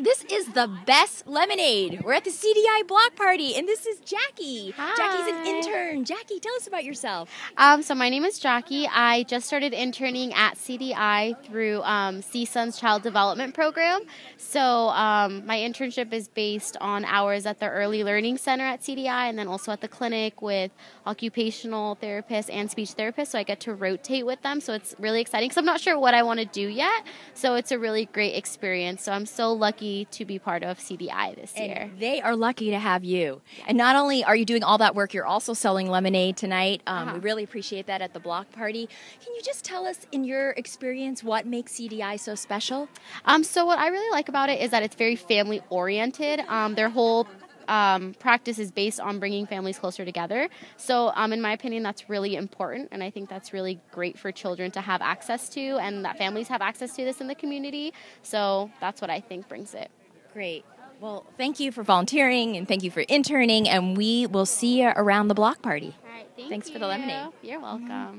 This is the best lemonade. We're at the CDI block party, and this is Jackie. Hi. Jackie's an intern. Jackie, tell us about yourself. Um, so my name is Jackie. I just started interning at CDI through um, CSUN's Child Development Program. So um, my internship is based on hours at the Early Learning Center at CDI, and then also at the clinic with occupational therapists and speech therapists. So I get to rotate with them. So it's really exciting because I'm not sure what I want to do yet. So it's a really great experience. So I'm so lucky lucky to be part of CDI this and year. They are lucky to have you. And not only are you doing all that work, you're also selling lemonade tonight. Um, uh-huh. We really appreciate that at the block party. Can you just tell us, in your experience, what makes CDI so special? Um, so, what I really like about it is that it's very family oriented. Um, their whole um, practice is based on bringing families closer together. So, um, in my opinion, that's really important, and I think that's really great for children to have access to, and that families have access to this in the community. So, that's what I think brings it. Great. Well, thank you for volunteering and thank you for interning, and we will see you around the block party. All right, thank Thanks you. for the lemonade. You're welcome. Mm-hmm.